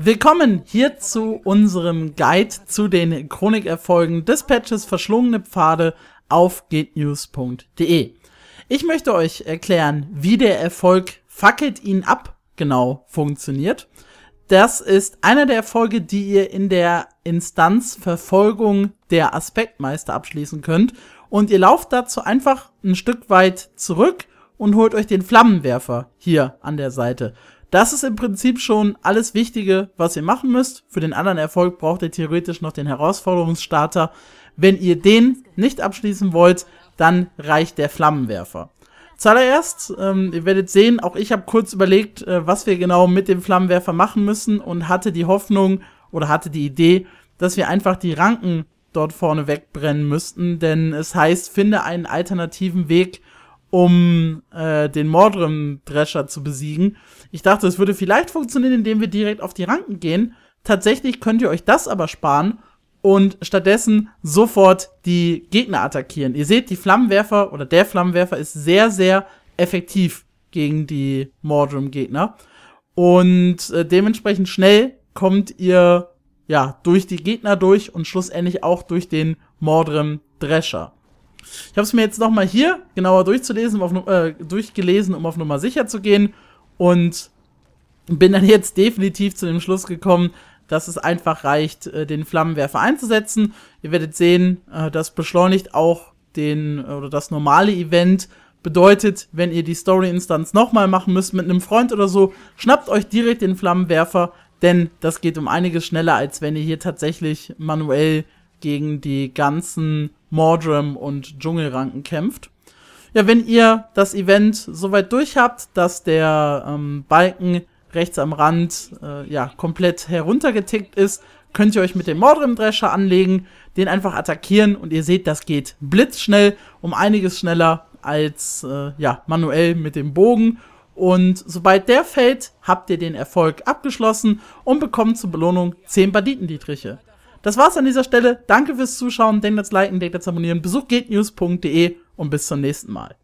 Willkommen hier zu unserem Guide zu den Chronikerfolgen des Patches Verschlungene Pfade auf gatenews.de. Ich möchte euch erklären, wie der Erfolg Fackelt ihn ab genau funktioniert. Das ist einer der Erfolge, die ihr in der Instanz Verfolgung der Aspektmeister abschließen könnt. Und ihr lauft dazu einfach ein Stück weit zurück und holt euch den Flammenwerfer hier an der Seite. Das ist im Prinzip schon alles Wichtige, was ihr machen müsst. Für den anderen Erfolg braucht ihr theoretisch noch den Herausforderungsstarter. Wenn ihr den nicht abschließen wollt, dann reicht der Flammenwerfer. Zuallererst, ähm, ihr werdet sehen, auch ich habe kurz überlegt, äh, was wir genau mit dem Flammenwerfer machen müssen und hatte die Hoffnung oder hatte die Idee, dass wir einfach die Ranken dort vorne wegbrennen müssten, denn es heißt, finde einen alternativen Weg, um äh, den Mordrim-Drescher zu besiegen. Ich dachte, es würde vielleicht funktionieren, indem wir direkt auf die Ranken gehen. Tatsächlich könnt ihr euch das aber sparen und stattdessen sofort die Gegner attackieren. Ihr seht, die Flammenwerfer oder der Flammenwerfer ist sehr, sehr effektiv gegen die Mordrum-Gegner. Und äh, dementsprechend schnell kommt ihr ja durch die Gegner durch und schlussendlich auch durch den Mordrim Drescher. Ich habe es mir jetzt nochmal hier genauer durchzulesen, auf, äh, durchgelesen, um auf Nummer sicher zu gehen und bin dann jetzt definitiv zu dem Schluss gekommen, dass es einfach reicht, äh, den Flammenwerfer einzusetzen. Ihr werdet sehen, äh, das beschleunigt auch den äh, oder das normale Event bedeutet, wenn ihr die Story-Instanz nochmal machen müsst mit einem Freund oder so, schnappt euch direkt den Flammenwerfer, denn das geht um einiges schneller, als wenn ihr hier tatsächlich manuell gegen die ganzen Mordrem und Dschungelranken kämpft. Ja, wenn ihr das Event soweit durch habt, dass der ähm, Balken rechts am Rand äh, ja komplett heruntergetickt ist, könnt ihr euch mit dem Mordrim-Drescher anlegen, den einfach attackieren und ihr seht, das geht blitzschnell, um einiges schneller als äh, ja, manuell mit dem Bogen. Und sobald der fällt, habt ihr den Erfolg abgeschlossen und bekommt zur Belohnung 10 Baditendietriche. Das war's an dieser Stelle. Danke fürs Zuschauen. Denkt jetzt liken, denkt jetzt abonnieren. Besucht gehtnews.de und bis zum nächsten Mal.